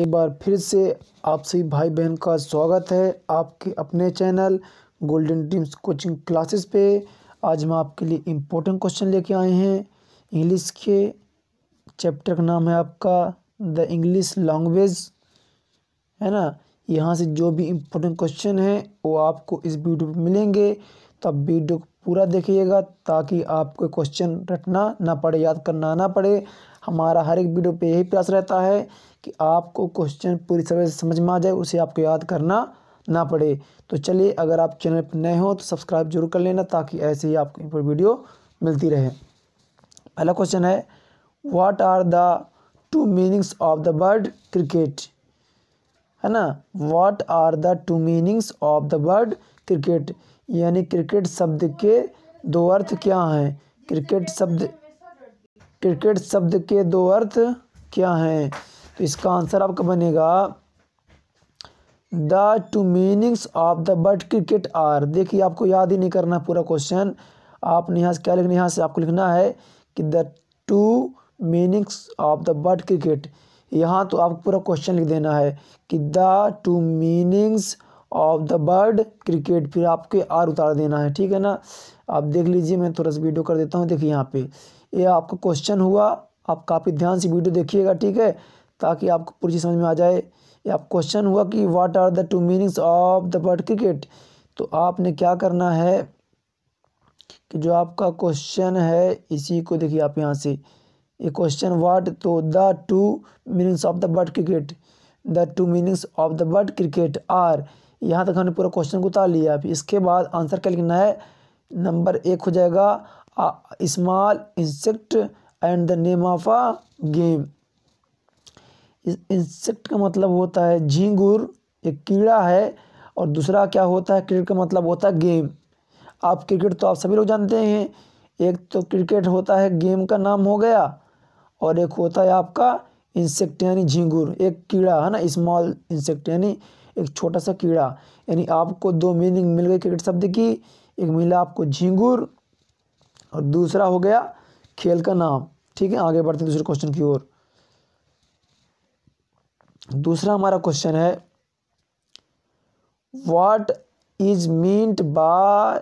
एक बार फिर से आप सभी भाई बहन का स्वागत है आपके अपने channel Golden Dreams coaching classes पे आज हम आपके लिए इम्पोर्टेंट क्वेश्चन लेके आए हैं इंग्लिश के चैप्टर का नाम है आपका द इंग्लिश लैंग्वेज है ना यहाँ से जो भी इम्पोर्टेंट क्वेश्चन है वो आपको इस वीडियो पर मिलेंगे तो आप वीडियो को पूरा देखिएगा ताकि आपको क्वेश्चन रटना ना पड़े याद करना ना पड़े हमारा हर एक वीडियो पे यही प्रयास रहता है कि आपको क्वेश्चन पूरी तरह से समझ में आ जाए उसे आपको याद करना ना पड़े तो चलिए अगर आप चैनल पर नए हो तो सब्सक्राइब जरूर कर लेना ताकि ऐसे ही आपको पर वीडियो मिलती रहे पहला क्वेश्चन है what are the two meanings of the word cricket है ना what are the two meanings of the word cricket यानी क्रिकेट शब्द के दो अर्थ क्या हैं क्रिकेट शब्द क्रिकेट शब्द के दो अर्थ क्या हैं तो इसका आंसर आपका बनेगा the two meanings of the but cricket are देखिए आपको याद ही नहीं करना पूरा क्वेश्चन आपने यहाँ से क्या लिखना यहाँ से आपको लिखना है कि the two meanings of the but cricket यहाँ तो आपको पूरा क्वेश्चन लिख देना है कि the two meanings of the word cricket फिर आपके आर उतार देना है ठीक है ना आप देख लीजिए मैं थोड़ा सा वीडियो कर देता हूँ देखिए यहाँ पे ये आपका क्वेश्चन हुआ आप काफ़ी ध्यान से वीडियो देखिएगा ठीक है ताकि आपको पूरी चीज़ समझ में आ जाए ये आप क्वेश्चन हुआ कि what are the two meanings of the word cricket तो आपने क्या करना है कि जो आपका क्वेश्चन है इसी को देखिए आप यहाँ से ये क्वेश्चन वाट तो the two meanings of the word cricket the two meanings of the word cricket are यहाँ तक हमने पूरा क्वेश्चन को उतार लिया अभी इसके बाद आंसर क्या लिखना है नंबर एक हो जाएगा small insect and the name of a game insect का मतलब होता है झींगुर एक कीड़ा है और दूसरा क्या होता है क्रिकेट का मतलब होता है गेम आप क्रिकेट तो आप सभी लोग जानते हैं एक तो क्रिकेट होता है गेम का नाम हो गया और एक होता है आपका इंसेक्ट यानी झींगुर एक कीड़ा है ना स्मॉल इंसेक्ट यानी एक छोटा सा कीड़ा यानी आपको दो मीनिंग मिल गई क्रिकेट शब्द की एक मिला आपको झिंगुर और दूसरा हो गया खेल का नाम ठीक है आगे बढ़ते हैं दूसरे क्वेश्चन की ओर दूसरा हमारा क्वेश्चन है what is meant by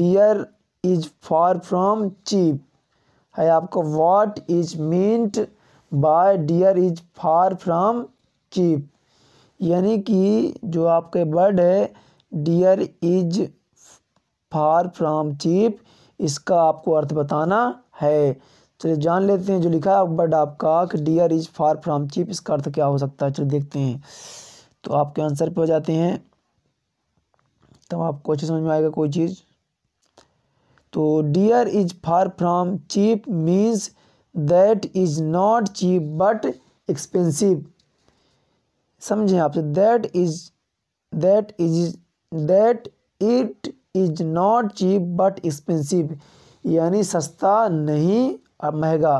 dear is far from cheap है आपका what is meant by dear is far from cheap यानी कि जो आपके बर्ड है dear is far from cheap इसका आपको अर्थ बताना है चलिए जान लेते हैं जो लिखा है अकबर आपका dear is far from cheap इसका अर्थ क्या हो सकता है चलिए देखते हैं तो आपके आंसर पे हो जाते हैं तब तो आपको अच्छे समझ में आएगा कोई चीज़ तो dear is far from cheap means that is not cheap but expensive समझें आपसे that is that is that it is not cheap but expensive यानी सस्ता नहीं महंगा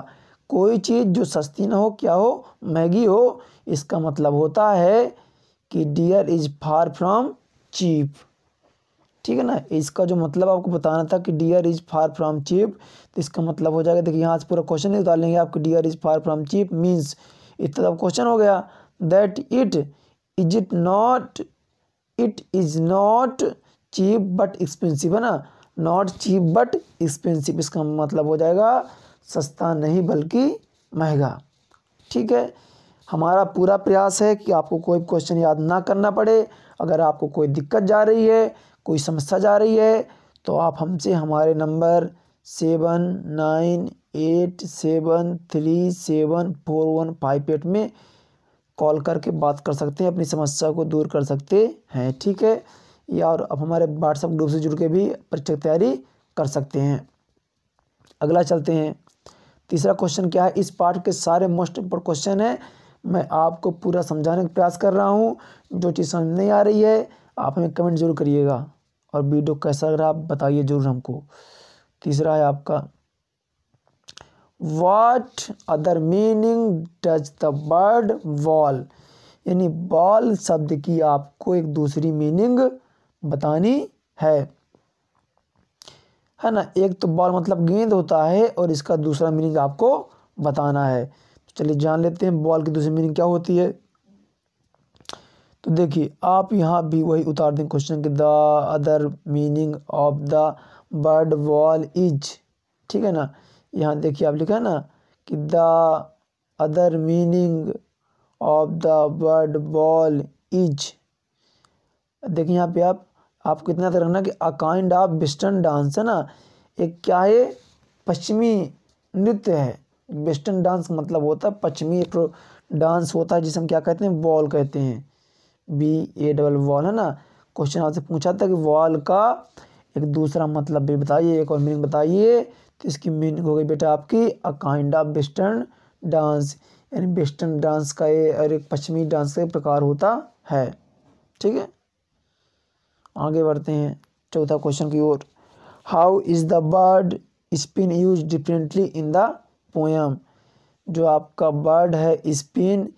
कोई चीज़ जो सस्ती ना हो क्या हो महंगी हो इसका मतलब होता है कि dear is far from cheap ठीक है ना इसका जो मतलब आपको बताना था कि dear is far from cheap तो इसका मतलब हो जाएगा देखिए यहाँ से पूरा क्वेश्चन ही उतार लेंगे आपके dear is far from cheap means इतना क्वेश्चन तो हो गया that it is it not it is not cheap but expensive है ना नॉट चीप बट एक्सपेंसिव इसका मतलब हो जाएगा सस्ता नहीं बल्कि महंगा ठीक है हमारा पूरा प्रयास है कि आपको कोई क्वेश्चन याद ना करना पड़े अगर आपको कोई दिक्कत जा रही है कोई समस्या जा रही है तो आप हमसे हमारे number seven nine eight seven three seven four one five eight में कॉल करके बात कर सकते हैं अपनी समस्या को दूर कर सकते हैं ठीक है या और आप हमारे व्हाट्सएप ग्रुप से जुड़ के भी परीक्षा की तैयारी कर सकते हैं अगला चलते हैं तीसरा क्वेश्चन क्या है इस पार्ट के सारे मोस्ट इम्पोर्ट क्वेश्चन है मैं आपको पूरा समझाने का प्रयास कर रहा हूँ जो चीज़ समझ नहीं आ रही है आप हमें कमेंट जरूर करिएगा और वीडियो कैसा लग रहा है बताइए जरूर हमको तीसरा है आपका what other meaning does the word wall यानी बॉल शब्द की आपको एक दूसरी मीनिंग बतानी है है ना एक तो बॉल मतलब गेंद होता है और इसका दूसरा मीनिंग आपको बताना है तो चलिए जान लेते हैं बॉल की दूसरी मीनिंग क्या होती है तो देखिए आप यहाँ भी वही उतार दें क्वेश्चन के the other meaning of the word ball is ठीक है ना यहाँ देखिए आप लिखा है ना कि the other meaning of the word ball is देखिए यहाँ पे आप आपको इतना याद रखना कि a kind of western dance है ना एक क्या है पश्चिमी नृत्य है वेस्टर्न डांस मतलब होता है पश्चिमी एक डांस होता है जिसे हम क्या कहते हैं वॉल कहते हैं बी ए डबल वॉल है ना क्वेश्चन आपसे पूछा था कि वॉल का एक दूसरा मतलब भी बताइए एक और मीनिंग बताइए तो इसकी मीनिंग हो गई बेटा आपकी a kind of western dance यानी वेस्टर्न डांस का ये और एक पश्चिमी डांस का एक प्रकार होता है ठीक है आगे बढ़ते हैं चौथा क्वेश्चन की ओर how is the word spin use differently in the poem जो आपका बर्ड है स्पिन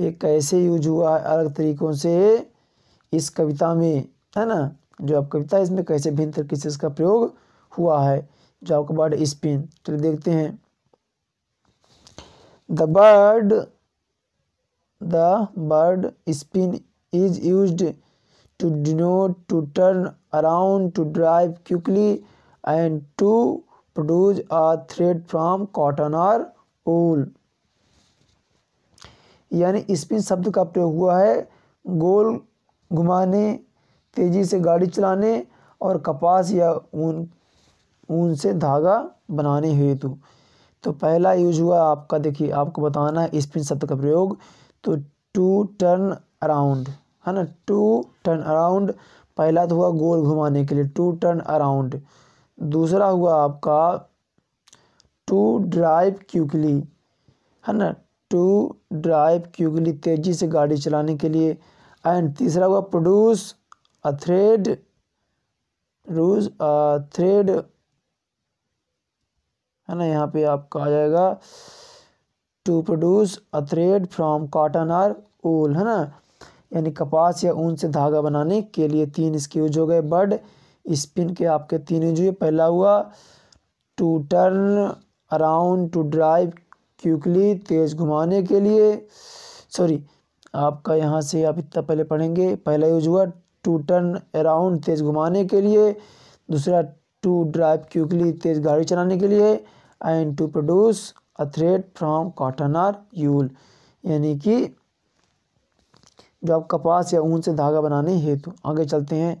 ये कैसे यूज हुआ है अलग तरीक़ों से इस कविता में है ना जो आप कविता है इसमें कैसे भिन्न तरीके से इसका प्रयोग हुआ है जो आपका बर्ड स्पिन चलिए देखते हैं the word the word spin is use to denote to turn around to drive quickly and to produce a thread from cotton or wool यानी स्पिन शब्द का प्रयोग हुआ है गोल घुमाने तेज़ी से गाड़ी चलाने और कपास या ऊन ऊन से धागा बनाने हेतु तो पहला यूज हुआ आपका देखिए आपको बताना है स्पिन शब्द का प्रयोग तो टू टर्न अराउंड है ना टू टर्न अराउंड पहला तो हुआ गोल घुमाने के लिए टू टर्न अराउंड दूसरा हुआ आपका टू ड्राइव क्यूकली है ना टू ड्राइव क्यूकली तेज़ी से गाड़ी चलाने के लिए एंड तीसरा हुआ प्रोड्यूस अ थ्रेड रूज अ थ्रेड है ना यहाँ पे आपका आ जाएगा to produce a thread from cotton or wool है ना यानी कपास या ऊन से धागा बनाने के लिए तीन इसके यूज हो गए बर्ड स्पिन के आपके तीन यूज हुए पहला हुआ to turn around to drive quickly तेज़ घुमाने के लिए सॉरी आपका यहाँ से आप इतना पहले पढ़ेंगे पहला यूज हुआ टू टर्न अराउंड तेज़ घुमाने के लिए दूसरा टू ड्राइव क्यूकली तेज़ गाड़ी चलाने के लिए and to produce a thread from cotton or wool यानी कि जो आप कपास या ऊन से धागा बनाने हेतु आगे चलते हैं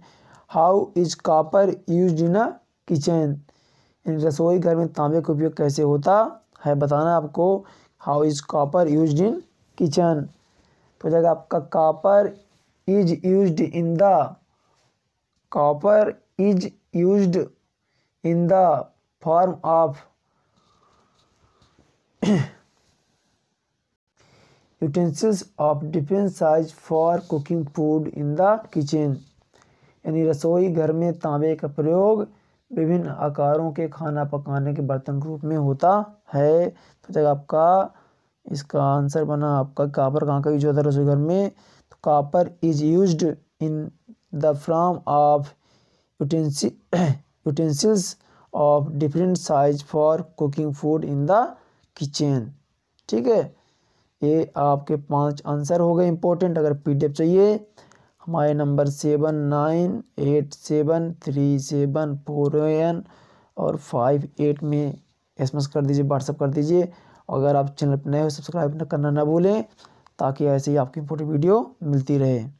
how is copper use in a kitchen रसोई घर में तांबे का उपयोग कैसे होता है बताना आपको how is copper use in kitchen तो जाएगा आपका copper is use in the copper is use in the form of utensils of different size for cooking food in the kitchen यानी रसोई घर में तांबे का प्रयोग विभिन्न आकारों के खाना पकाने के बर्तन के रूप में होता है तो जब आपका इसका आंसर बना आपका कापर कहाँ का यूज होता है रसोई घर में तो copper is use in the form of utensils of different size for cooking food in the kitchen ठीक है ये आपके पांच आंसर हो गए इम्पोर्टेंट अगर पीडीएफ चाहिए हमारे number seven nine eight seven three seven four one और फाइव एट में एस कर दीजिए व्हाट्सअप कर दीजिए अगर आप चैनल पर नए हो सब्सक्राइब करना ना भूलें ताकि ऐसे ही आपकी इम्पोर्टेंट वीडियो मिलती रहे